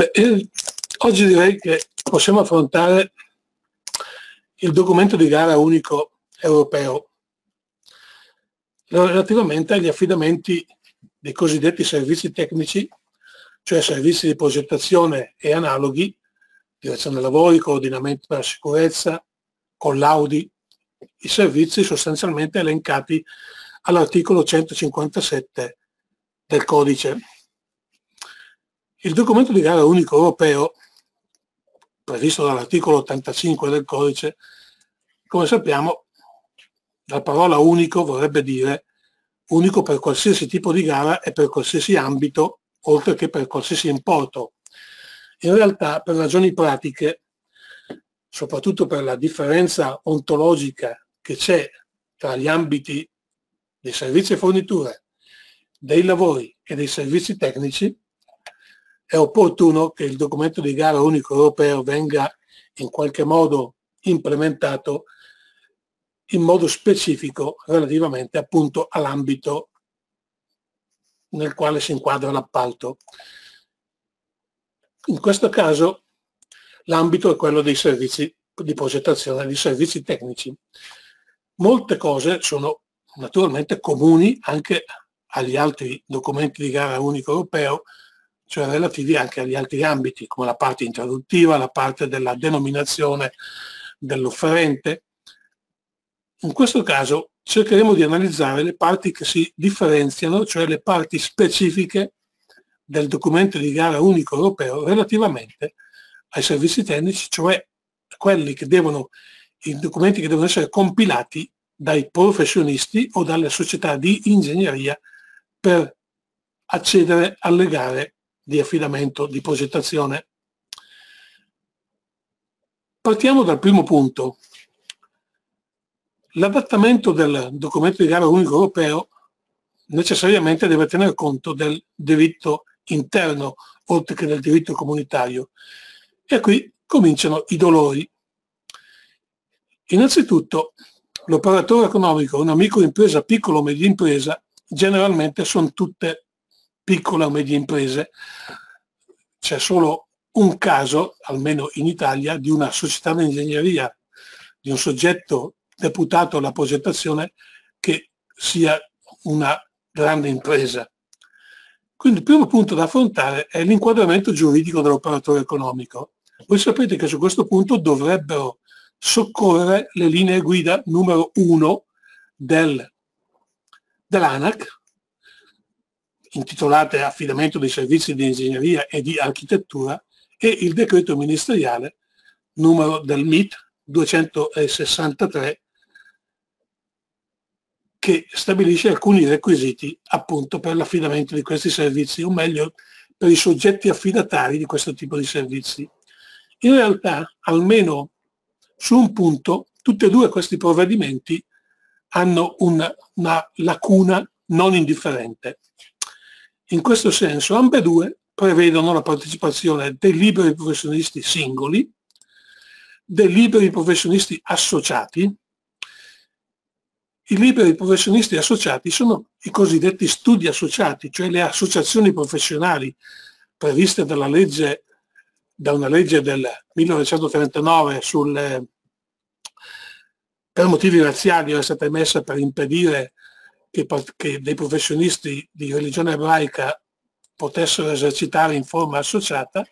Beh, eh, oggi direi che possiamo affrontare il documento di gara unico europeo relativamente agli affidamenti dei cosiddetti servizi tecnici, cioè servizi di progettazione e analoghi, direzione lavori, coordinamento per la sicurezza, collaudi, i servizi sostanzialmente elencati all'articolo 157 del codice. Il documento di gara unico europeo, previsto dall'articolo 85 del codice, come sappiamo, la parola unico vorrebbe dire unico per qualsiasi tipo di gara e per qualsiasi ambito, oltre che per qualsiasi importo. In realtà, per ragioni pratiche, soprattutto per la differenza ontologica che c'è tra gli ambiti dei servizi e forniture, dei lavori e dei servizi tecnici, è opportuno che il documento di gara unico europeo venga in qualche modo implementato in modo specifico relativamente appunto all'ambito nel quale si inquadra l'appalto. In questo caso l'ambito è quello dei servizi di progettazione, dei servizi tecnici. Molte cose sono naturalmente comuni anche agli altri documenti di gara unico europeo cioè relativi anche agli altri ambiti, come la parte introduttiva, la parte della denominazione dell'offerente. In questo caso cercheremo di analizzare le parti che si differenziano, cioè le parti specifiche del documento di gara unico europeo relativamente ai servizi tecnici, cioè quelli che devono, i documenti che devono essere compilati dai professionisti o dalle società di ingegneria per accedere alle gare di affidamento, di progettazione. Partiamo dal primo punto. L'adattamento del documento di gara unico europeo necessariamente deve tener conto del diritto interno, oltre che del diritto comunitario. E qui cominciano i dolori. Innanzitutto, l'operatore economico, un amico impresa, piccolo o media impresa, generalmente sono tutte piccole o medie imprese. C'è solo un caso, almeno in Italia, di una società di ingegneria, di un soggetto deputato alla progettazione che sia una grande impresa. Quindi il primo punto da affrontare è l'inquadramento giuridico dell'operatore economico. Voi sapete che su questo punto dovrebbero soccorrere le linee guida numero uno del, dell'ANAC, intitolate affidamento dei servizi di ingegneria e di architettura e il decreto ministeriale numero del MIT 263 che stabilisce alcuni requisiti appunto per l'affidamento di questi servizi o meglio per i soggetti affidatari di questo tipo di servizi. In realtà almeno su un punto tutti e due questi provvedimenti hanno una, una lacuna non indifferente in questo senso ambedue prevedono la partecipazione dei liberi professionisti singoli, dei liberi professionisti associati. I liberi professionisti associati sono i cosiddetti studi associati, cioè le associazioni professionali previste legge, da una legge del 1939 sul, per motivi razziali era stata emessa per impedire che, che dei professionisti di religione ebraica potessero esercitare in forma associata,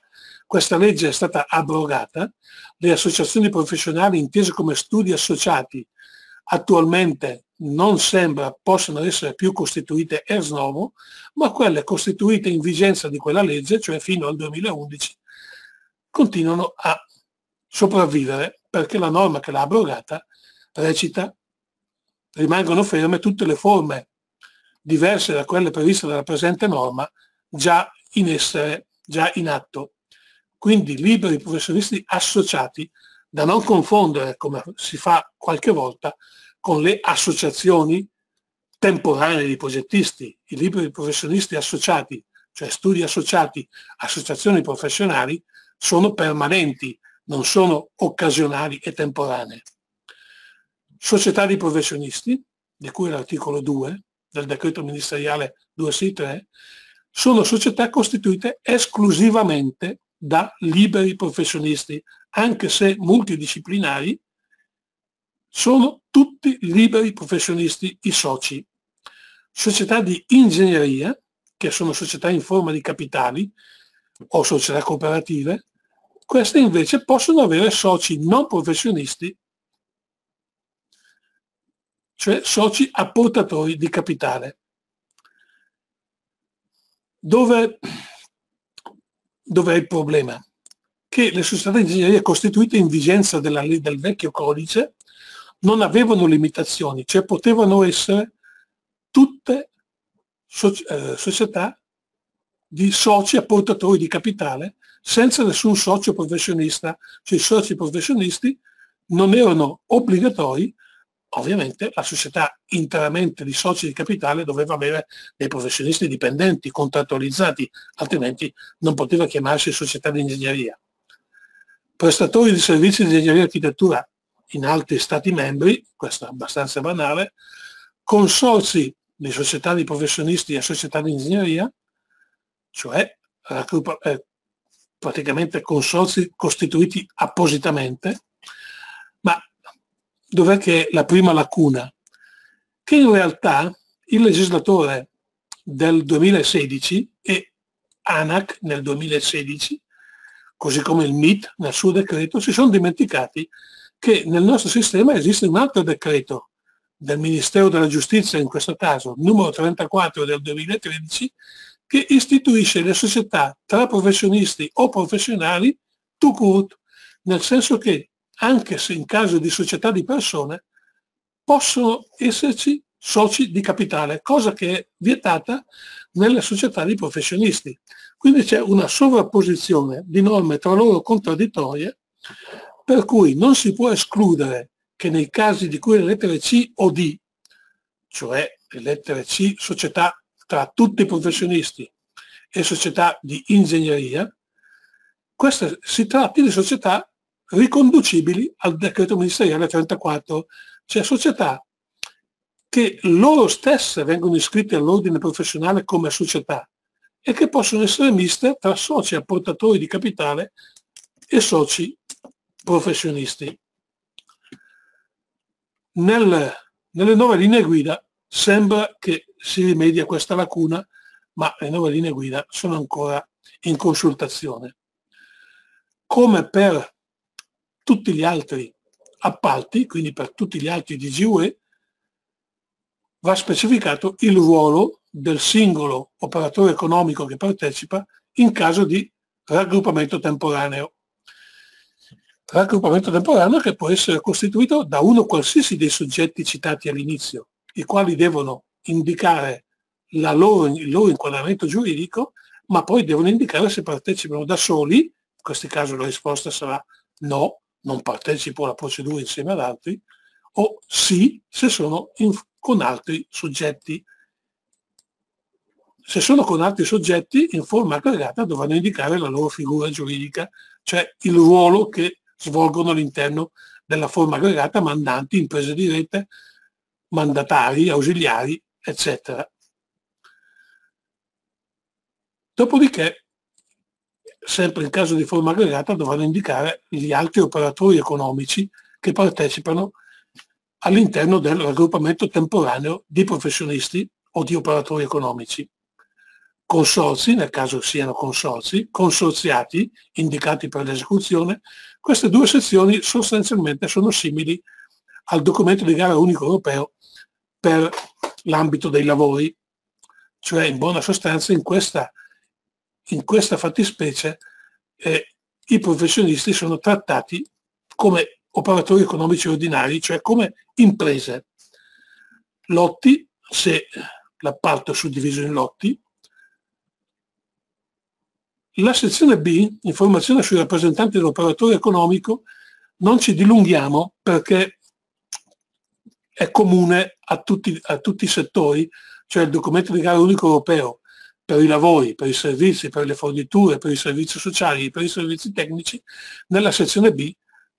questa legge è stata abrogata, le associazioni professionali intese come studi associati attualmente non sembra possano essere più costituite ex novo, ma quelle costituite in vigenza di quella legge, cioè fino al 2011, continuano a sopravvivere perché la norma che l'ha abrogata recita rimangono ferme tutte le forme diverse da quelle previste dalla presente norma già in essere, già in atto. Quindi liberi professionisti associati da non confondere, come si fa qualche volta, con le associazioni temporanee di progettisti. I liberi professionisti associati, cioè studi associati, associazioni professionali, sono permanenti, non sono occasionali e temporanee società di professionisti, di cui l'articolo 2 del decreto ministeriale 263, sono società costituite esclusivamente da liberi professionisti, anche se multidisciplinari, sono tutti liberi professionisti i soci. Società di ingegneria, che sono società in forma di capitali o società cooperative, queste invece possono avere soci non professionisti cioè soci apportatori di capitale, dove, dove è il problema? Che le società di ingegneria costituite in vigenza della, del vecchio codice non avevano limitazioni, cioè potevano essere tutte so, eh, società di soci apportatori di capitale senza nessun socio professionista, cioè i soci professionisti non erano obbligatori Ovviamente la società interamente di soci di capitale doveva avere dei professionisti dipendenti, contrattualizzati, altrimenti non poteva chiamarsi società di ingegneria. Prestatori di servizi di ingegneria e architettura in altri Stati membri, questo è abbastanza banale, consorzi di società di professionisti e società di ingegneria, cioè eh, eh, praticamente consorzi costituiti appositamente, dov'è che è la prima lacuna? Che in realtà il legislatore del 2016 e ANAC nel 2016, così come il MIT nel suo decreto, si sono dimenticati che nel nostro sistema esiste un altro decreto del Ministero della Giustizia, in questo caso numero 34 del 2013, che istituisce le società tra professionisti o professionali to court, nel senso che anche se in caso di società di persone, possono esserci soci di capitale, cosa che è vietata nelle società di professionisti. Quindi c'è una sovrapposizione di norme tra loro contraddittorie, per cui non si può escludere che nei casi di cui le lettere C o D, cioè le lettere C società tra tutti i professionisti e società di ingegneria, queste si tratti di società riconducibili al decreto ministeriale 34, cioè società che loro stesse vengono iscritte all'ordine professionale come società e che possono essere miste tra soci apportatori di capitale e soci professionisti. Nel, nelle nuove linee guida sembra che si rimedia questa lacuna, ma le nuove linee guida sono ancora in consultazione. Come per tutti gli altri appalti, quindi per tutti gli altri di GUE, va specificato il ruolo del singolo operatore economico che partecipa in caso di raggruppamento temporaneo. Raggruppamento temporaneo che può essere costituito da uno qualsiasi dei soggetti citati all'inizio, i quali devono indicare loro, il loro inquadramento giuridico, ma poi devono indicare se partecipano da soli, in questo caso la risposta sarà no, non partecipo alla procedura insieme ad altri, o sì se sono in, con altri soggetti. Se sono con altri soggetti, in forma aggregata dovranno indicare la loro figura giuridica, cioè il ruolo che svolgono all'interno della forma aggregata mandanti, imprese di rete, mandatari, ausiliari, eccetera. Dopodiché sempre in caso di forma aggregata dovranno indicare gli altri operatori economici che partecipano all'interno del raggruppamento temporaneo di professionisti o di operatori economici. Consorzi, nel caso siano consorzi, consorziati, indicati per l'esecuzione, queste due sezioni sostanzialmente sono simili al documento di gara unico europeo per l'ambito dei lavori, cioè in buona sostanza in questa in questa fattispecie eh, i professionisti sono trattati come operatori economici ordinari, cioè come imprese. Lotti, se l'appalto è suddiviso in lotti, la sezione B, informazione sui rappresentanti dell'operatore economico, non ci dilunghiamo perché è comune a tutti, a tutti i settori, cioè il documento di gara unico europeo, per i lavori, per i servizi, per le forniture, per i servizi sociali, per i servizi tecnici, nella sezione B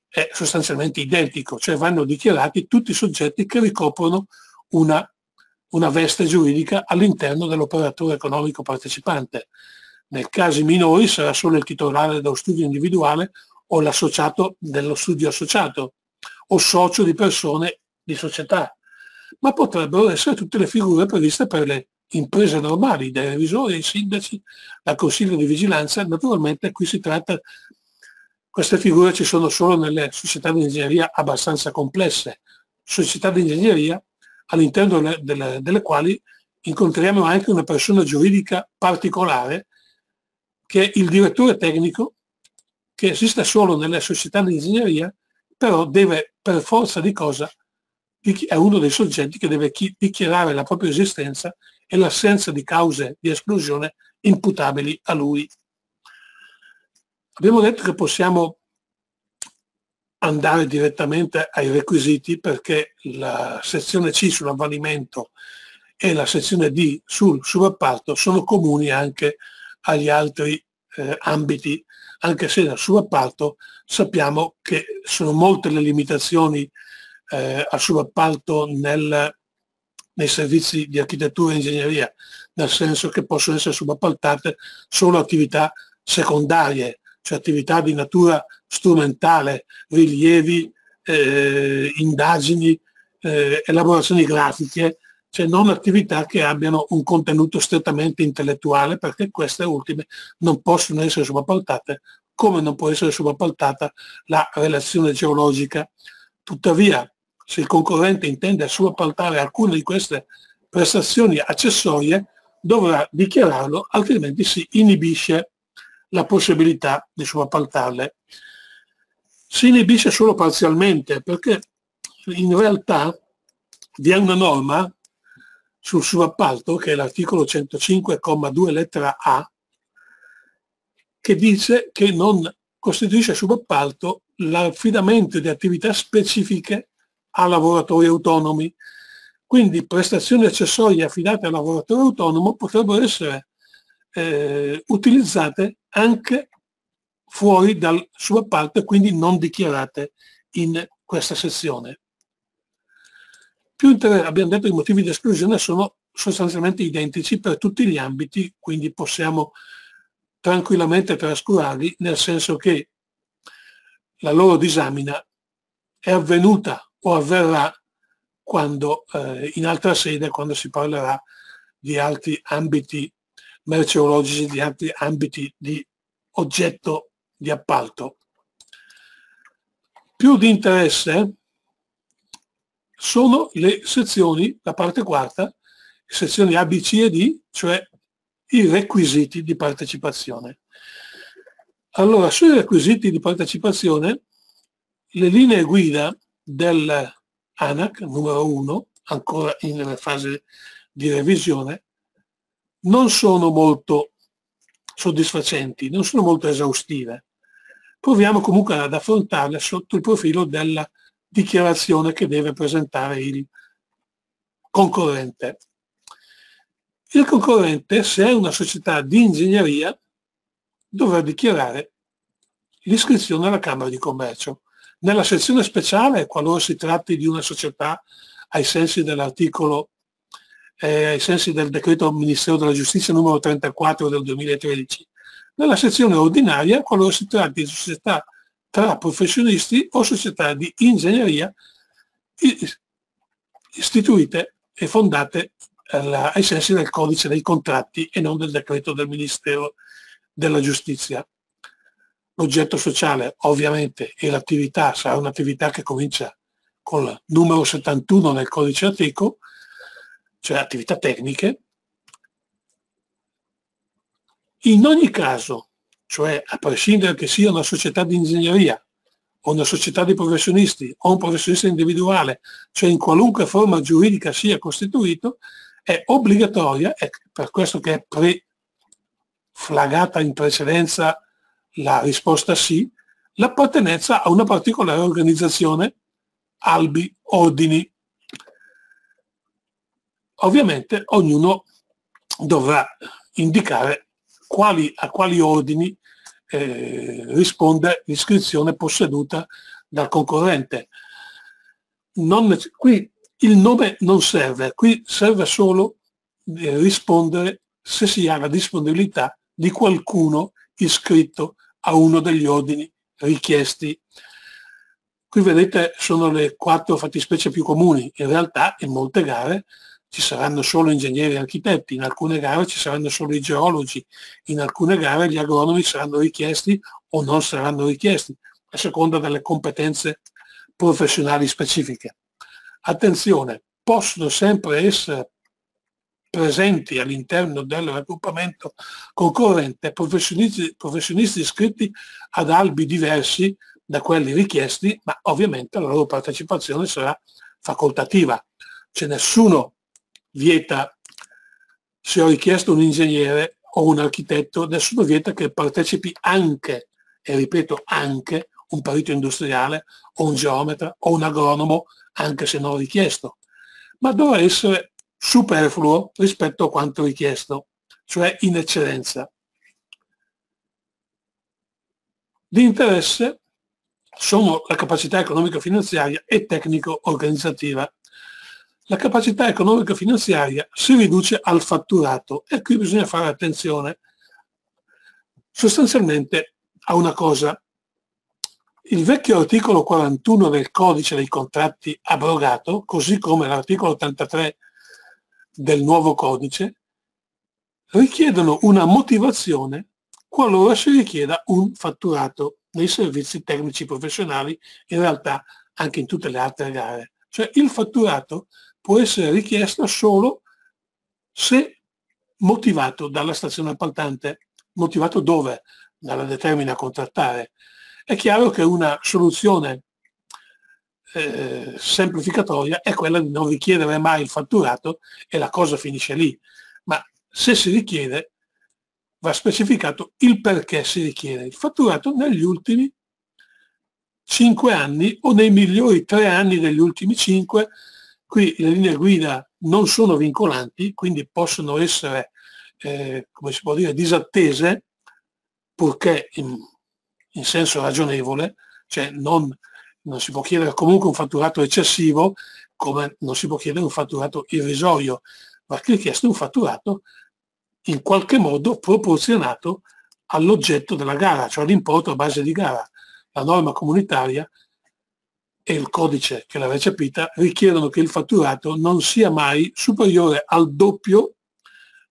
è sostanzialmente identico, cioè vanno dichiarati tutti i soggetti che ricoprono una, una veste giuridica all'interno dell'operatore economico partecipante. Nel caso minori sarà solo il titolare dello studio individuale o l'associato dello studio associato o socio di persone di società, ma potrebbero essere tutte le figure previste per le imprese normali, dai revisori ai sindaci al consiglio di vigilanza, naturalmente qui si tratta, queste figure ci sono solo nelle società di ingegneria abbastanza complesse, società di ingegneria all'interno delle, delle, delle quali incontriamo anche una persona giuridica particolare che è il direttore tecnico che esiste solo nelle società di ingegneria, però deve per forza di cosa, è uno dei soggetti che deve dichiarare la propria esistenza e l'assenza di cause di esclusione imputabili a lui. Abbiamo detto che possiamo andare direttamente ai requisiti perché la sezione C sull'avvalimento e la sezione D sul subappalto sono comuni anche agli altri eh, ambiti, anche se nel subappalto sappiamo che sono molte le limitazioni eh, al subappalto nel nei servizi di architettura e ingegneria, nel senso che possono essere subappaltate solo attività secondarie, cioè attività di natura strumentale, rilievi, eh, indagini, eh, elaborazioni grafiche, cioè non attività che abbiano un contenuto strettamente intellettuale, perché queste ultime non possono essere subappaltate come non può essere subappaltata la relazione geologica. Tuttavia, se il concorrente intende subappaltare alcune di queste prestazioni accessorie, dovrà dichiararlo, altrimenti si inibisce la possibilità di subappaltarle. Si inibisce solo parzialmente perché in realtà vi è una norma sul subappalto, che è l'articolo 105,2 lettera A, che dice che non costituisce subappalto l'affidamento di attività specifiche a lavoratori autonomi. Quindi prestazioni accessorie affidate al lavoratore autonomo potrebbero essere eh, utilizzate anche fuori dal subappalto e quindi non dichiarate in questa sezione. Più inter- abbiamo detto che i motivi di esclusione sono sostanzialmente identici per tutti gli ambiti, quindi possiamo tranquillamente trascurarli, nel senso che la loro disamina è avvenuta o avverrà quando, eh, in altra sede quando si parlerà di altri ambiti merceologici, di altri ambiti di oggetto di appalto. Più di interesse sono le sezioni, la parte quarta, sezioni A, B, C e D, cioè i requisiti di partecipazione. Allora, sui requisiti di partecipazione, le linee guida dell'ANAC numero 1, ancora in fase di revisione, non sono molto soddisfacenti, non sono molto esaustive. Proviamo comunque ad affrontarle sotto il profilo della dichiarazione che deve presentare il concorrente. Il concorrente, se è una società di ingegneria, dovrà dichiarare l'iscrizione alla Camera di Commercio. Nella sezione speciale, qualora si tratti di una società ai sensi dell'articolo eh, ai sensi del decreto Ministero della Giustizia numero 34 del 2013, nella sezione ordinaria qualora si tratti di società tra professionisti o società di ingegneria istituite e fondate alla, ai sensi del codice dei contratti e non del decreto del Ministero della Giustizia. L'oggetto sociale ovviamente è l'attività, sarà un'attività che comincia con il numero 71 nel codice antico, cioè attività tecniche. In ogni caso, cioè a prescindere che sia una società di ingegneria o una società di professionisti o un professionista individuale, cioè in qualunque forma giuridica sia costituito, è obbligatoria, è per questo che è pre- flagata in precedenza la risposta sì, l'appartenenza a una particolare organizzazione, albi, ordini. Ovviamente ognuno dovrà indicare quali, a quali ordini eh, risponde l'iscrizione posseduta dal concorrente. Non, qui il nome non serve, qui serve solo eh, rispondere se si ha la disponibilità di qualcuno iscritto a uno degli ordini richiesti. Qui vedete sono le quattro fattispecie più comuni, in realtà in molte gare ci saranno solo ingegneri e architetti, in alcune gare ci saranno solo i geologi, in alcune gare gli agronomi saranno richiesti o non saranno richiesti, a seconda delle competenze professionali specifiche. Attenzione, possono sempre essere presenti all'interno del raggruppamento concorrente professionisti, professionisti iscritti ad albi diversi da quelli richiesti, ma ovviamente la loro partecipazione sarà facoltativa. Cioè nessuno vieta, se ho richiesto un ingegnere o un architetto, nessuno vieta che partecipi anche, e ripeto anche, un perito industriale o un geometra o un agronomo, anche se non richiesto. Ma dovrà essere superfluo rispetto a quanto richiesto, cioè in eccedenza. Di interesse sono la capacità economico-finanziaria e tecnico-organizzativa. La capacità economico-finanziaria si riduce al fatturato e qui bisogna fare attenzione sostanzialmente a una cosa. Il vecchio articolo 41 del codice dei contratti abrogato, così come l'articolo 83 del nuovo codice richiedono una motivazione qualora si richieda un fatturato nei servizi tecnici professionali, in realtà anche in tutte le altre gare. Cioè il fatturato può essere richiesto solo se motivato dalla stazione appaltante. Motivato dove? Dalla determina a contrattare. È chiaro che una soluzione eh, semplificatoria è quella di non richiedere mai il fatturato e la cosa finisce lì. Ma se si richiede, va specificato il perché si richiede il fatturato negli ultimi 5 anni o nei migliori 3 anni degli ultimi 5. Qui le linee guida non sono vincolanti, quindi possono essere, eh, come si può dire, disattese, purché in, in senso ragionevole, cioè non non si può chiedere comunque un fatturato eccessivo come non si può chiedere un fatturato irrisorio, ma che è chiesto un fatturato in qualche modo proporzionato all'oggetto della gara, cioè all'importo a base di gara. La norma comunitaria e il codice che l'ha recepita richiedono che il fatturato non sia mai superiore al doppio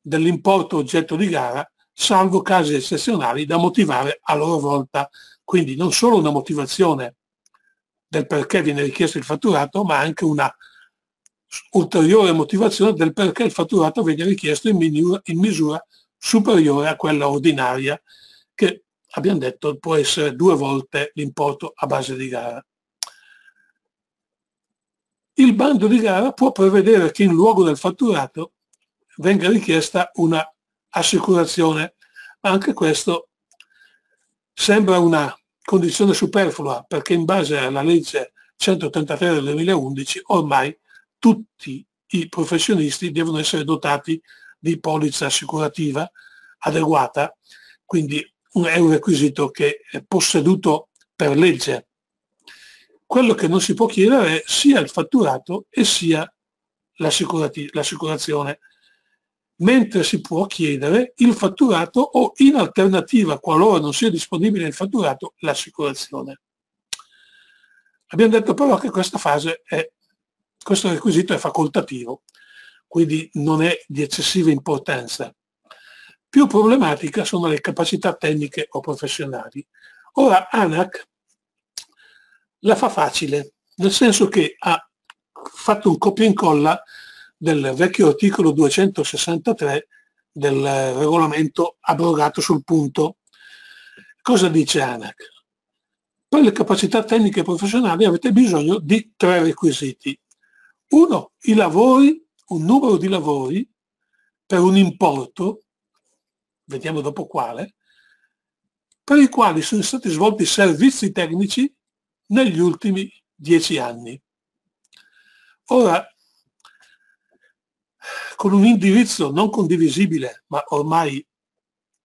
dell'importo oggetto di gara, salvo casi eccezionali da motivare a loro volta. Quindi non solo una motivazione del perché viene richiesto il fatturato, ma anche una ulteriore motivazione del perché il fatturato viene richiesto in misura, in misura superiore a quella ordinaria, che abbiamo detto può essere due volte l'importo a base di gara. Il bando di gara può prevedere che in luogo del fatturato venga richiesta una assicurazione, ma anche questo sembra una condizione superflua perché in base alla legge 183 del 2011 ormai tutti i professionisti devono essere dotati di polizza assicurativa adeguata, quindi è un requisito che è posseduto per legge. Quello che non si può chiedere è sia il fatturato e sia l'assicurazione mentre si può chiedere il fatturato o in alternativa, qualora non sia disponibile il fatturato, l'assicurazione. Abbiamo detto però che questa fase è, questo requisito è facoltativo, quindi non è di eccessiva importanza. Più problematica sono le capacità tecniche o professionali. Ora ANAC la fa facile, nel senso che ha fatto un copia e incolla del vecchio articolo 263 del regolamento abrogato sul punto. Cosa dice ANAC? Per le capacità tecniche e professionali avete bisogno di tre requisiti. Uno, i lavori, un numero di lavori per un importo, vediamo dopo quale, per i quali sono stati svolti servizi tecnici negli ultimi dieci anni. Ora, con un indirizzo non condivisibile, ma ormai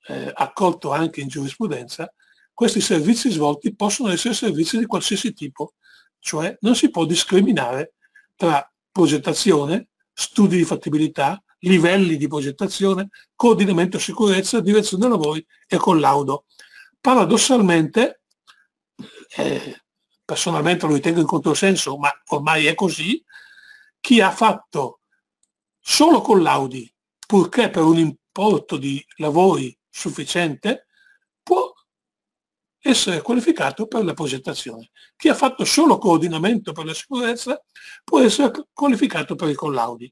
eh, accolto anche in giurisprudenza, questi servizi svolti possono essere servizi di qualsiasi tipo, cioè non si può discriminare tra progettazione, studi di fattibilità, livelli di progettazione, coordinamento sicurezza, direzione lavori e collaudo. Paradossalmente, eh, personalmente lo ritengo in controsenso, ma ormai è così, chi ha fatto solo collaudi, purché per un importo di lavori sufficiente, può essere qualificato per la progettazione. Chi ha fatto solo coordinamento per la sicurezza può essere qualificato per i collaudi.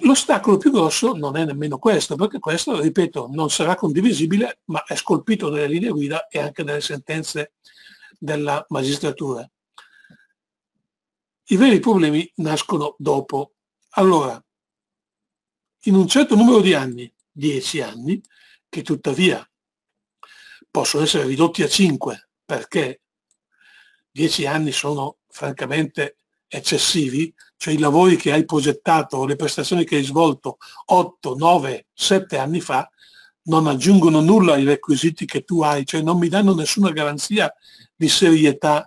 L'ostacolo più grosso non è nemmeno questo, perché questo, ripeto, non sarà condivisibile, ma è scolpito nelle linee guida e anche nelle sentenze della magistratura. I veri problemi nascono dopo. Allora, in un certo numero di anni, 10 anni, che tuttavia possono essere ridotti a 5 perché 10 anni sono francamente eccessivi, cioè i lavori che hai progettato le prestazioni che hai svolto 8, 9, 7 anni fa non aggiungono nulla ai requisiti che tu hai, cioè non mi danno nessuna garanzia di serietà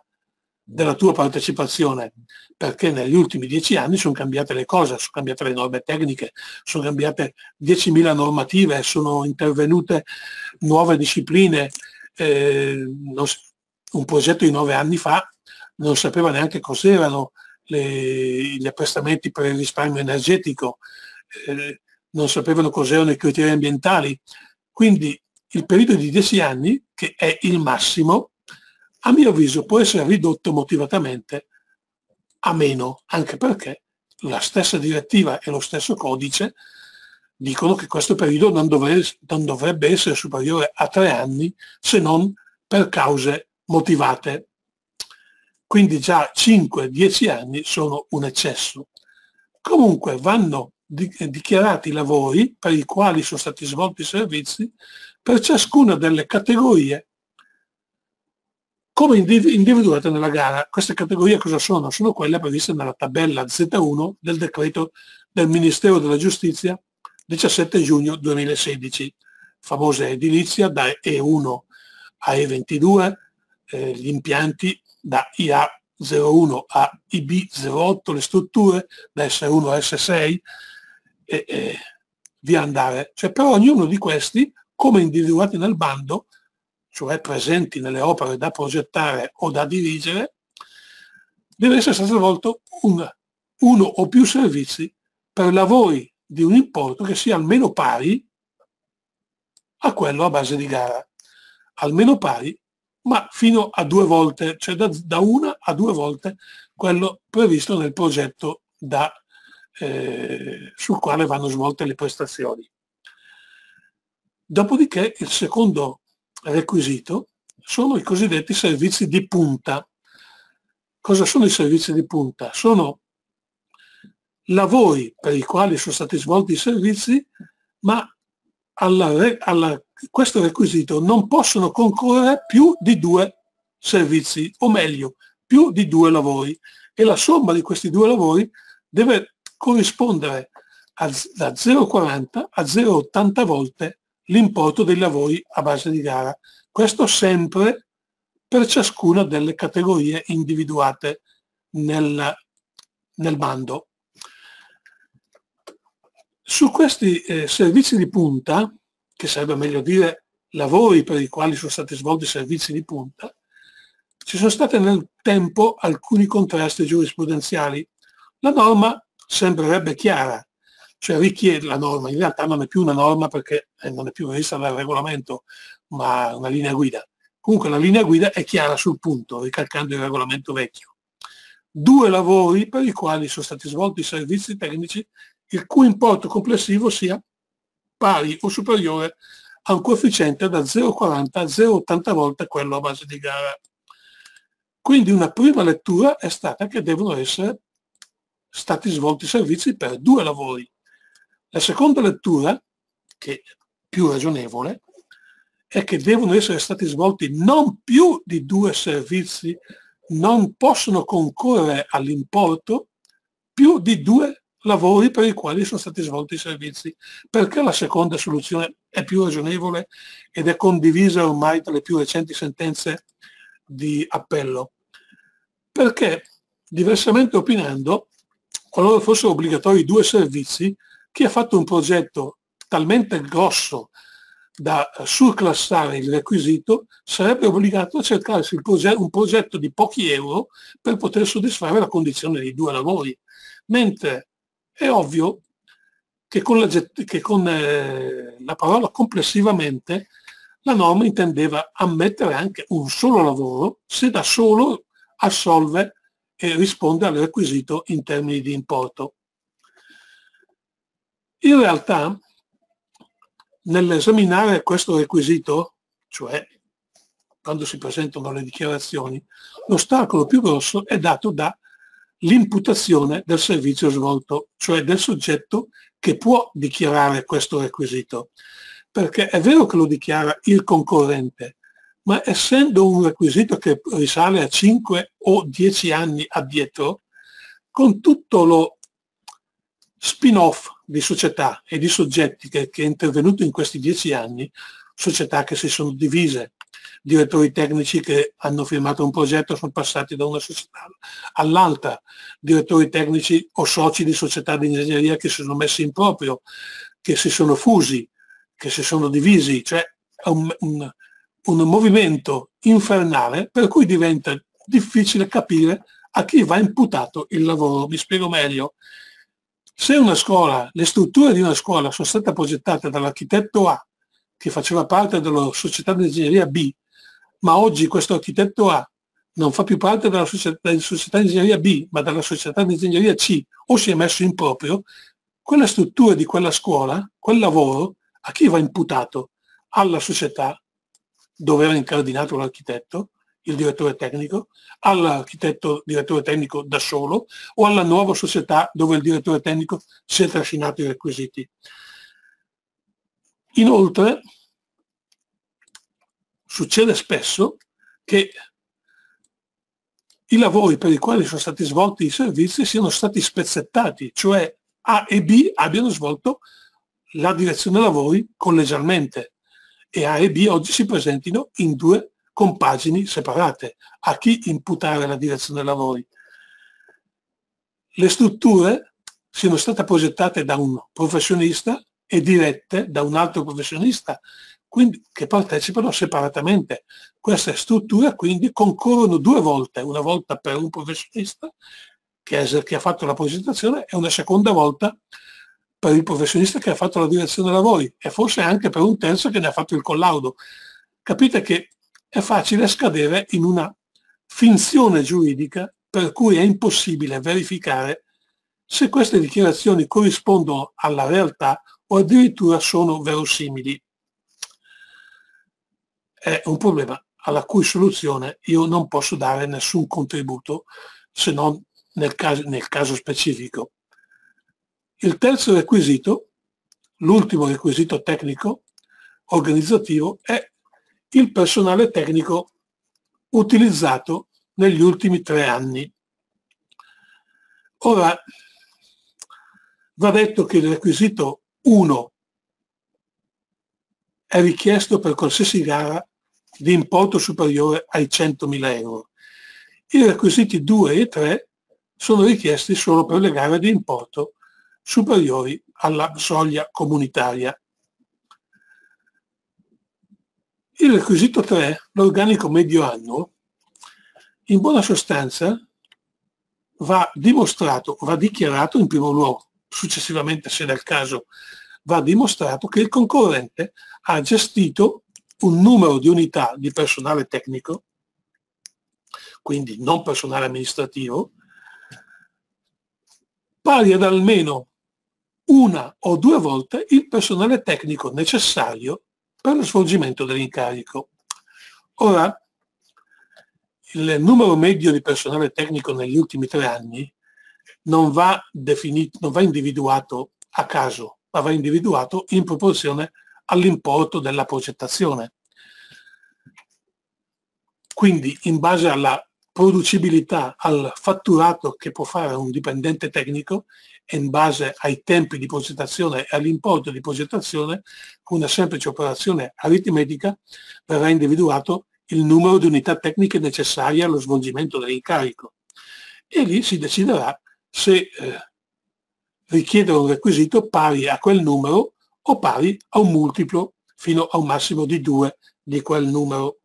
della tua partecipazione, perché negli ultimi dieci anni sono cambiate le cose, sono cambiate le norme tecniche, sono cambiate 10.000 normative, sono intervenute nuove discipline. Eh, un progetto di nove anni fa non sapeva neanche cos'erano gli apprestamenti per il risparmio energetico, eh, non sapevano cos'erano i criteri ambientali. Quindi il periodo di dieci anni, che è il massimo, a mio avviso può essere ridotto motivatamente a meno, anche perché la stessa direttiva e lo stesso codice dicono che questo periodo non, dovrebbe, non dovrebbe essere superiore a tre anni se non per cause motivate. Quindi già 5-10 anni sono un eccesso. Comunque vanno dichiarati i lavori per i quali sono stati svolti i servizi per ciascuna delle categorie come individuate nella gara, queste categorie cosa sono? Sono quelle previste nella tabella Z1 del decreto del Ministero della Giustizia 17 giugno 2016, famosa edilizia da E1 a E22, eh, gli impianti da IA01 a IB08, le strutture da S1 a S6 e, e via andare. Cioè per ognuno di questi, come individuati nel bando, cioè presenti nelle opere da progettare o da dirigere, deve essere stato svolto un, uno o più servizi per lavori di un importo che sia almeno pari a quello a base di gara, almeno pari, ma fino a due volte, cioè da, da una a due volte quello previsto nel progetto da, eh, sul quale vanno svolte le prestazioni. Dopodiché il secondo requisito sono i cosiddetti servizi di punta. Cosa sono i servizi di punta? Sono lavori per i quali sono stati svolti i servizi, ma alla, alla, questo requisito non possono concorrere più di due servizi, o meglio, più di due lavori. E la somma di questi due lavori deve corrispondere a, da 0,40 a 0,80 volte l'importo dei lavori a base di gara. Questo sempre per ciascuna delle categorie individuate nel, nel bando. Su questi eh, servizi di punta, che sarebbe meglio dire lavori per i quali sono stati svolti servizi di punta, ci sono stati nel tempo alcuni contrasti giurisprudenziali. La norma sembrerebbe chiara, cioè richiede la norma, in realtà non è più una norma perché eh, non è più prevista dal regolamento, ma una linea guida. Comunque la linea guida è chiara sul punto, ricalcando il regolamento vecchio. Due lavori per i quali sono stati svolti servizi tecnici il cui importo complessivo sia pari o superiore a un coefficiente da 0,40 a 0,80 volte quello a base di gara. Quindi una prima lettura è stata che devono essere stati svolti servizi per due lavori la seconda lettura, che è più ragionevole, è che devono essere stati svolti non più di due servizi, non possono concorrere all'importo più di due lavori per i quali sono stati svolti i servizi, perché la seconda soluzione è più ragionevole ed è condivisa ormai dalle più recenti sentenze di appello. Perché, diversamente opinando, qualora fossero obbligatori due servizi, chi ha fatto un progetto talmente grosso da surclassare il requisito sarebbe obbligato a cercarsi progetto, un progetto di pochi euro per poter soddisfare la condizione dei due lavori, mentre è ovvio che con la, che con, eh, la parola complessivamente la norma intendeva ammettere anche un solo lavoro se da solo assolve e risponde al requisito in termini di importo. In realtà, nell'esaminare questo requisito, cioè quando si presentano le dichiarazioni, l'ostacolo più grosso è dato dall'imputazione del servizio svolto, cioè del soggetto che può dichiarare questo requisito. Perché è vero che lo dichiara il concorrente, ma essendo un requisito che risale a 5 o 10 anni addietro, con tutto lo spin-off di società e di soggetti che, che, è intervenuto in questi dieci anni, società che si sono divise, direttori tecnici che hanno firmato un progetto e sono passati da una società all'altra, direttori tecnici o soci di società di ingegneria che si sono messi in proprio, che si sono fusi, che si sono divisi, cioè un, un, un movimento infernale per cui diventa difficile capire a chi va imputato il lavoro. Mi spiego meglio. Se una scuola, le strutture di una scuola sono state progettate dall'architetto A, che faceva parte della società di ingegneria B, ma oggi questo architetto A non fa più parte della società, società di ingegneria B, ma della società di ingegneria C, o si è messo in proprio, quella struttura di quella scuola, quel lavoro, a chi va imputato? Alla società dove era incardinato l'architetto il direttore tecnico, all'architetto direttore tecnico da solo o alla nuova società dove il direttore tecnico si è trascinato i requisiti. Inoltre succede spesso che i lavori per i quali sono stati svolti i servizi siano stati spezzettati, cioè A e B abbiano svolto la direzione lavori collegialmente e A e B oggi si presentino in due con pagine separate. A chi imputare la direzione dei lavori? Le strutture siano state progettate da un professionista e dirette da un altro professionista, quindi, che partecipano separatamente. Queste strutture quindi concorrono due volte, una volta per un professionista che, è, che ha fatto la progettazione e una seconda volta per il professionista che ha fatto la direzione dei lavori e forse anche per un terzo che ne ha fatto il collaudo. Capite che è facile scadere in una finzione giuridica per cui è impossibile verificare se queste dichiarazioni corrispondono alla realtà o addirittura sono verosimili. È un problema alla cui soluzione io non posso dare nessun contributo se non nel caso, nel caso specifico. Il terzo requisito, l'ultimo requisito tecnico organizzativo, è il personale tecnico utilizzato negli ultimi tre anni. Ora, va detto che il requisito 1 è richiesto per qualsiasi gara di importo superiore ai 100.000 euro. I requisiti 2 e 3 sono richiesti solo per le gare di importo superiori alla soglia comunitaria. Il requisito 3, l'organico medio anno, in buona sostanza va dimostrato, va dichiarato in primo luogo, successivamente se nel caso va dimostrato che il concorrente ha gestito un numero di unità di personale tecnico, quindi non personale amministrativo, pari ad almeno una o due volte il personale tecnico necessario per lo svolgimento dell'incarico. Ora, il numero medio di personale tecnico negli ultimi tre anni non va, definito, non va individuato a caso, ma va individuato in proporzione all'importo della progettazione. Quindi in base alla producibilità, al fatturato che può fare un dipendente tecnico, in base ai tempi di progettazione e all'importo di progettazione, con una semplice operazione aritmetica verrà individuato il numero di unità tecniche necessarie allo svolgimento dell'incarico e lì si deciderà se eh, richiedere un requisito pari a quel numero o pari a un multiplo fino a un massimo di due di quel numero.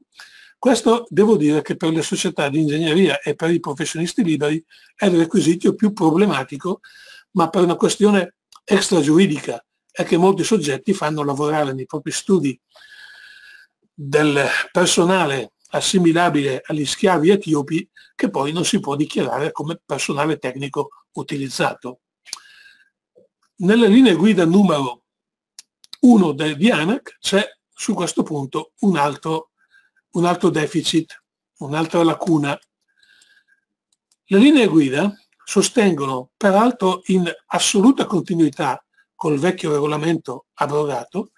Questo devo dire che per le società di ingegneria e per i professionisti liberi è il requisito più problematico ma per una questione extragiuridica, è che molti soggetti fanno lavorare nei propri studi del personale assimilabile agli schiavi etiopi che poi non si può dichiarare come personale tecnico utilizzato. Nelle linee guida numero 1 di ANAC c'è su questo punto un altro, un altro deficit, un'altra lacuna. Le linee guida sostengono peraltro in assoluta continuità col vecchio regolamento abrogato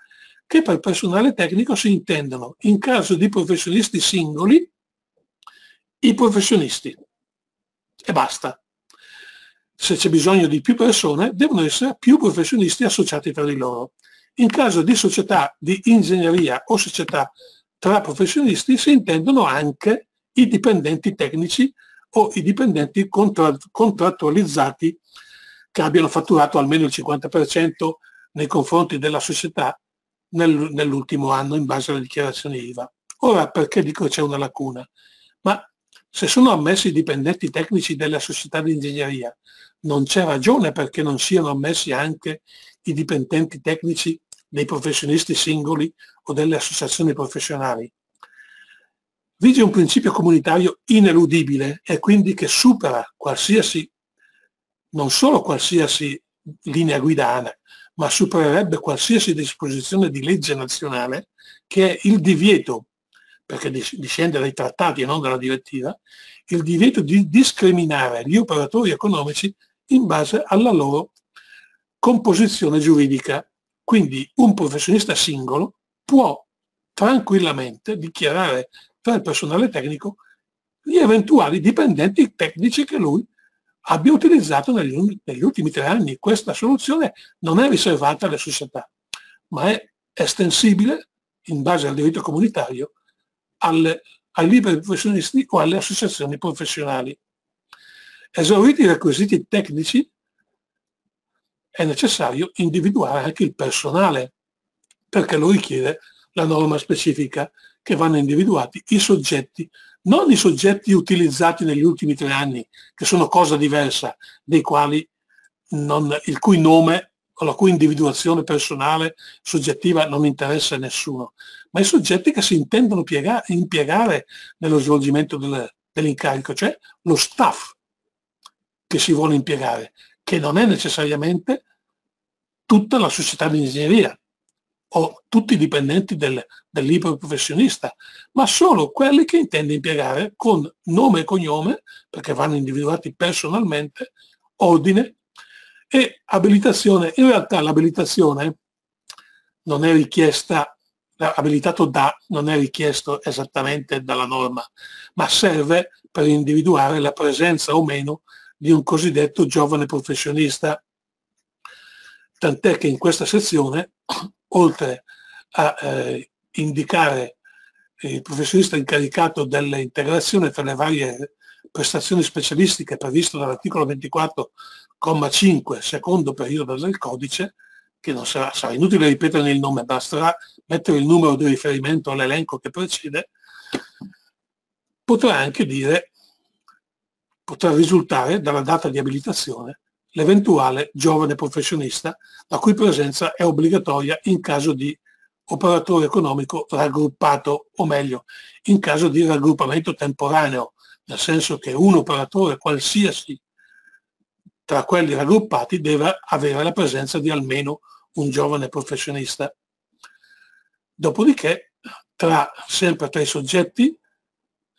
che per personale tecnico si intendono in caso di professionisti singoli i professionisti e basta. Se c'è bisogno di più persone devono essere più professionisti associati tra di loro. In caso di società di ingegneria o società tra professionisti si intendono anche i dipendenti tecnici o i dipendenti contrattualizzati che abbiano fatturato almeno il 50% nei confronti della società nel, nell'ultimo anno in base alla dichiarazione IVA. Ora perché dico c'è una lacuna? Ma se sono ammessi i dipendenti tecnici della società di ingegneria, non c'è ragione perché non siano ammessi anche i dipendenti tecnici dei professionisti singoli o delle associazioni professionali vige un principio comunitario ineludibile e quindi che supera qualsiasi, non solo qualsiasi linea guidana, ma supererebbe qualsiasi disposizione di legge nazionale che è il divieto, perché discende dai trattati e non dalla direttiva, il divieto di discriminare gli operatori economici in base alla loro composizione giuridica. Quindi un professionista singolo può tranquillamente dichiarare cioè il personale tecnico, gli eventuali dipendenti tecnici che lui abbia utilizzato negli, negli ultimi tre anni. Questa soluzione non è riservata alle società, ma è estensibile, in base al diritto comunitario, alle, ai liberi professionisti o alle associazioni professionali. Esauriti i requisiti tecnici, è necessario individuare anche il personale, perché lo richiede la norma specifica che vanno individuati i soggetti, non i soggetti utilizzati negli ultimi tre anni, che sono cosa diversa, non, il cui nome o la cui individuazione personale soggettiva non interessa a nessuno, ma i soggetti che si intendono piega, impiegare nello svolgimento del, dell'incarico, cioè lo staff che si vuole impiegare, che non è necessariamente tutta la società di ingegneria, o tutti i dipendenti del, libero professionista, ma solo quelli che intende impiegare con nome e cognome, perché vanno individuati personalmente, ordine e abilitazione. In realtà l'abilitazione non è richiesta, abilitato da non è richiesto esattamente dalla norma, ma serve per individuare la presenza o meno di un cosiddetto giovane professionista tant'è che in questa sezione, oltre a eh, indicare il professionista incaricato dell'integrazione tra le varie prestazioni specialistiche previsto dall'articolo 24,5 secondo periodo del codice, che non sarà, sarà inutile ripetere il nome, basterà mettere il numero di riferimento all'elenco che precede, potrà anche dire, potrà risultare dalla data di abilitazione l'eventuale giovane professionista, la cui presenza è obbligatoria in caso di operatore economico raggruppato, o meglio, in caso di raggruppamento temporaneo, nel senso che un operatore qualsiasi tra quelli raggruppati deve avere la presenza di almeno un giovane professionista. Dopodiché, tra, sempre tra i soggetti,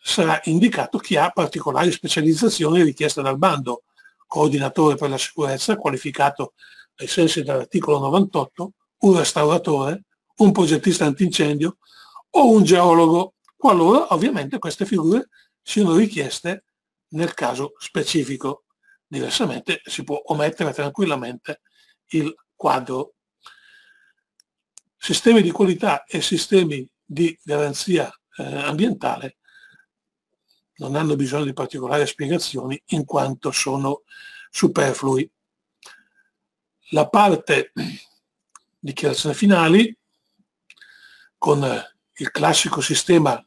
sarà indicato chi ha particolari specializzazioni richieste dal bando, coordinatore per la sicurezza, qualificato ai sensi dell'articolo 98, un restauratore, un progettista antincendio o un geologo, qualora ovviamente queste figure siano richieste nel caso specifico. Diversamente si può omettere tranquillamente il quadro. Sistemi di qualità e sistemi di garanzia eh, ambientale non hanno bisogno di particolari spiegazioni in quanto sono superflui. La parte dichiarazione finali con il classico sistema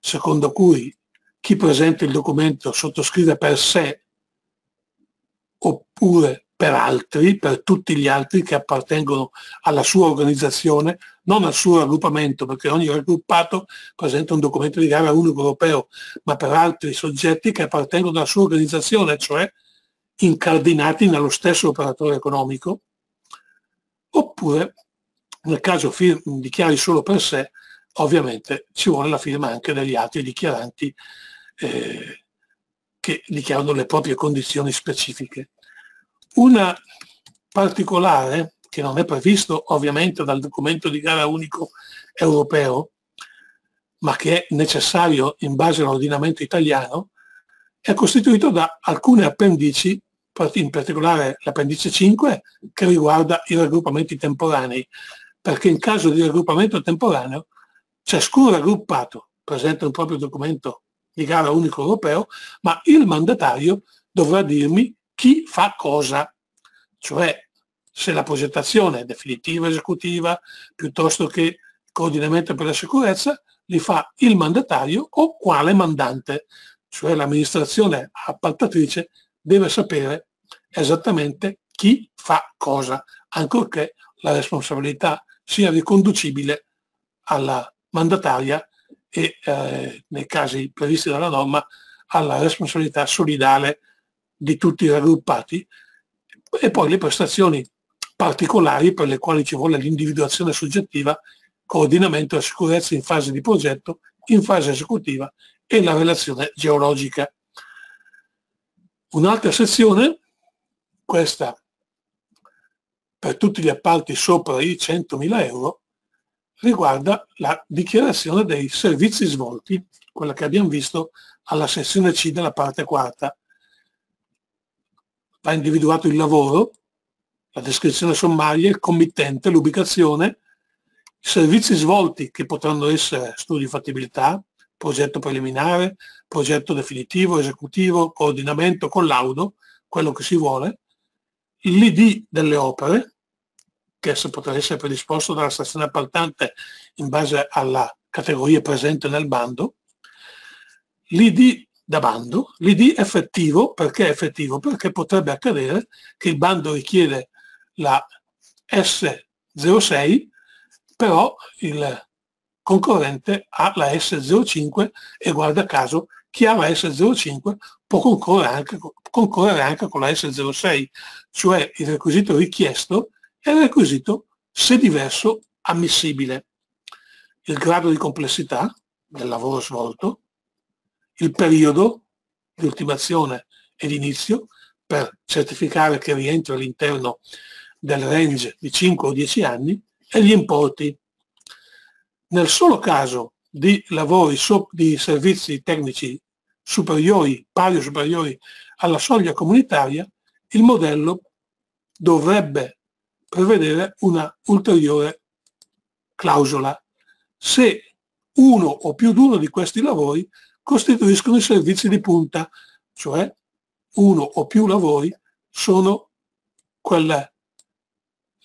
secondo cui chi presenta il documento sottoscrive per sé oppure per altri, per tutti gli altri che appartengono alla sua organizzazione, non al suo raggruppamento, perché ogni raggruppato presenta un documento di gara unico europeo, ma per altri soggetti che appartengono alla sua organizzazione, cioè incardinati nello stesso operatore economico, oppure nel caso fir- dichiari solo per sé, ovviamente ci vuole la firma anche degli altri dichiaranti eh, che dichiarano le proprie condizioni specifiche. Una particolare, che non è previsto ovviamente dal documento di gara unico europeo, ma che è necessario in base all'ordinamento italiano, è costituito da alcune appendici, in particolare l'appendice 5, che riguarda i raggruppamenti temporanei, perché in caso di raggruppamento temporaneo ciascun raggruppato presenta un proprio documento di gara unico europeo, ma il mandatario dovrà dirmi chi fa cosa, cioè se la progettazione è definitiva esecutiva piuttosto che coordinamento per la sicurezza, li fa il mandatario o quale mandante, cioè l'amministrazione appaltatrice deve sapere esattamente chi fa cosa, ancorché la responsabilità sia riconducibile alla mandataria e eh, nei casi previsti dalla norma alla responsabilità solidale di tutti i raggruppati e poi le prestazioni particolari per le quali ci vuole l'individuazione soggettiva, coordinamento e sicurezza in fase di progetto, in fase esecutiva e la relazione geologica. Un'altra sezione, questa per tutti gli appalti sopra i 100.000 euro, riguarda la dichiarazione dei servizi svolti, quella che abbiamo visto alla sezione C della parte quarta, va individuato il lavoro, la descrizione sommaria, il committente, l'ubicazione, i servizi svolti che potranno essere studi di fattibilità, progetto preliminare, progetto definitivo, esecutivo, coordinamento, collaudo, quello che si vuole, l'ID delle opere, che potrà essere predisposto dalla stazione appaltante in base alla categoria presente nel bando, l'ID da bando, l'ID effettivo, perché effettivo? Perché potrebbe accadere che il bando richiede la S06, però il concorrente ha la S05 e guarda caso chi ha la S05 può concorrere anche, concorrere anche con la S06, cioè il requisito richiesto è il requisito se diverso ammissibile. Il grado di complessità del lavoro svolto, il periodo di ultimazione e di inizio per certificare che rientra all'interno del range di 5 o 10 anni e gli importi. Nel solo caso di lavori di servizi tecnici superiori, pari o superiori alla soglia comunitaria, il modello dovrebbe prevedere una ulteriore clausola se uno o più di uno di questi lavori costituiscono i servizi di punta, cioè uno o più lavori sono quel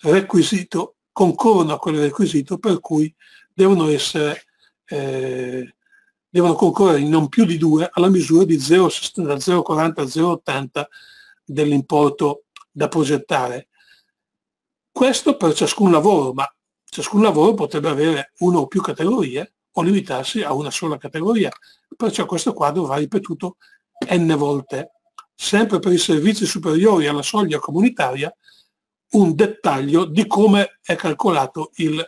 requisito, concorrono a quel requisito per cui devono essere eh, devono concorrere in non più di due alla misura di 0,40 a 0,80 dell'importo da progettare. Questo per ciascun lavoro, ma ciascun lavoro potrebbe avere una o più categorie o limitarsi a una sola categoria. Perciò questo quadro va ripetuto n volte. Sempre per i servizi superiori alla soglia comunitaria, un dettaglio di come è calcolato il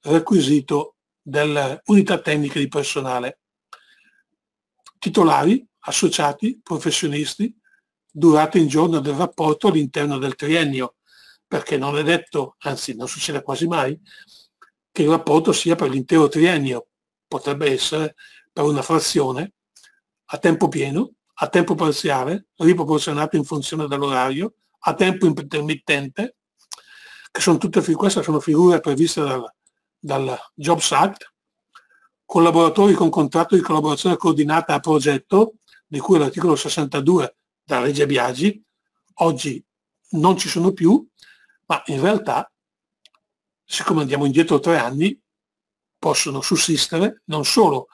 requisito dell'unità tecnica di personale. Titolari, associati, professionisti, durata in giorno del rapporto all'interno del triennio, perché non è detto, anzi non succede quasi mai, che il rapporto sia per l'intero triennio, potrebbe essere per una frazione, a tempo pieno, a tempo parziale, riproporzionato in funzione dell'orario, a tempo intermittente, che sono tutte, queste sono figure previste dal, dal Jobs Act, collaboratori con contratto di collaborazione coordinata a progetto, di cui l'articolo 62 della legge Biagi, oggi non ci sono più, ma in realtà, siccome andiamo indietro tre anni, possono sussistere non solo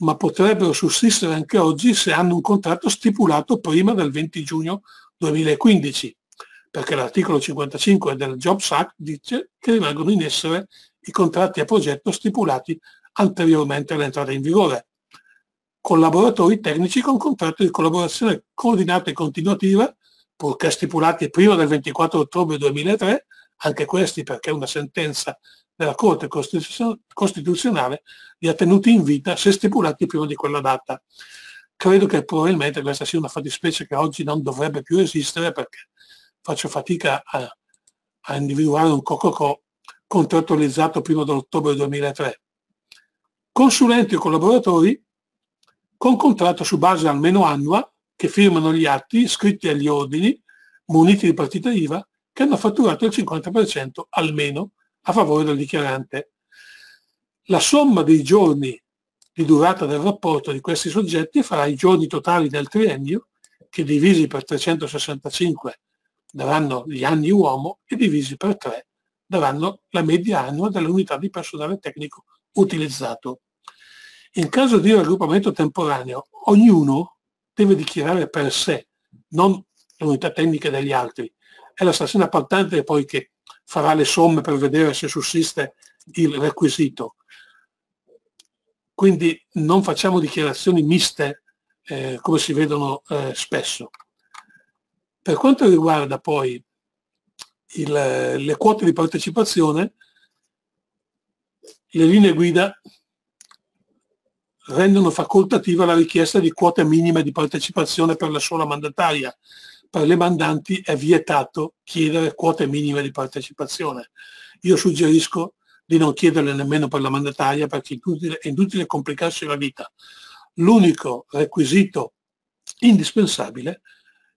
ma potrebbero sussistere anche oggi se hanno un contratto stipulato prima del 20 giugno 2015, perché l'articolo 55 del Jobs Act dice che rimangono in essere i contratti a progetto stipulati anteriormente all'entrata in vigore. Collaboratori tecnici con contratto di collaborazione coordinata e continuativa, purché stipulati prima del 24 ottobre 2003, anche questi perché una sentenza della Corte Costituzionale li ha tenuti in vita se stipulati prima di quella data. Credo che probabilmente questa sia una fattispecie che oggi non dovrebbe più esistere perché faccio fatica a, a individuare un cococò contrattualizzato prima dell'ottobre 2003. Consulenti o collaboratori con contratto su base almeno annua che firmano gli atti iscritti agli ordini muniti di partita IVA che hanno fatturato il 50% almeno a favore del dichiarante. La somma dei giorni di durata del rapporto di questi soggetti farà i giorni totali del triennio, che divisi per 365 daranno gli anni uomo e divisi per 3 daranno la media annua dell'unità di personale tecnico utilizzato. In caso di raggruppamento temporaneo, ognuno deve dichiarare per sé, non l'unità tecnica degli altri. È la stazione appaltante poi che farà le somme per vedere se sussiste il requisito. Quindi non facciamo dichiarazioni miste eh, come si vedono eh, spesso. Per quanto riguarda poi il, le quote di partecipazione, le linee guida rendono facoltativa la richiesta di quote minime di partecipazione per la sola mandataria, per le mandanti è vietato chiedere quote minime di partecipazione. Io suggerisco di non chiederle nemmeno per la mandataria perché è inutile, è inutile complicarsi la vita. L'unico requisito indispensabile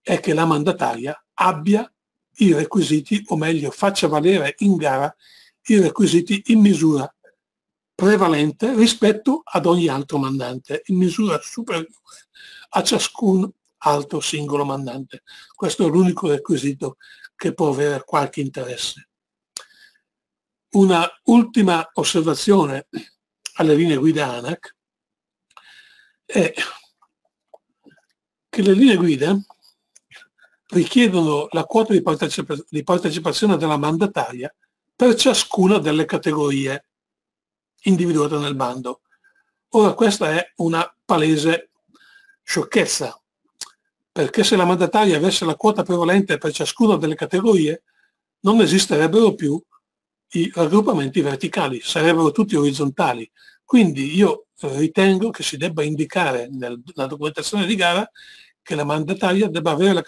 è che la mandataria abbia i requisiti, o meglio faccia valere in gara i requisiti in misura prevalente rispetto ad ogni altro mandante, in misura superiore a ciascun alto singolo mandante. Questo è l'unico requisito che può avere qualche interesse. Una ultima osservazione alle linee guida ANAC è che le linee guida richiedono la quota di, di partecipazione della mandataria per ciascuna delle categorie individuate nel bando. Ora questa è una palese sciocchezza, perché se la mandataria avesse la quota prevalente per ciascuna delle categorie, non esisterebbero più i raggruppamenti verticali, sarebbero tutti orizzontali. Quindi io ritengo che si debba indicare nella documentazione di gara che la mandataria debba avere la,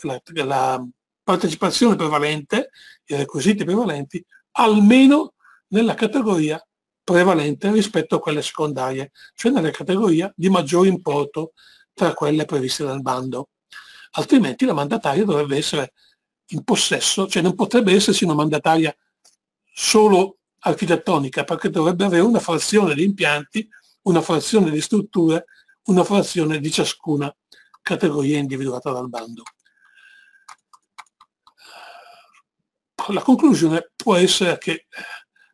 la, la partecipazione prevalente, i requisiti prevalenti, almeno nella categoria prevalente rispetto a quelle secondarie, cioè nella categoria di maggior importo tra quelle previste dal bando. Altrimenti la mandataria dovrebbe essere in possesso, cioè non potrebbe esserci una mandataria solo architettonica, perché dovrebbe avere una frazione di impianti, una frazione di strutture, una frazione di ciascuna categoria individuata dal bando. La conclusione può essere che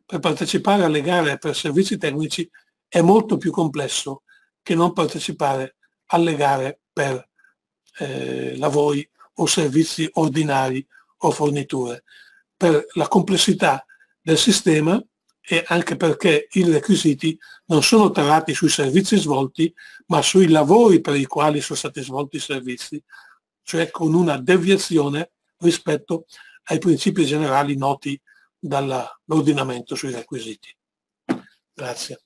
per partecipare alle gare per servizi tecnici è molto più complesso che non partecipare allegare per eh, lavori o servizi ordinari o forniture, per la complessità del sistema e anche perché i requisiti non sono tarati sui servizi svolti, ma sui lavori per i quali sono stati svolti i servizi, cioè con una deviazione rispetto ai principi generali noti dall'ordinamento sui requisiti. Grazie.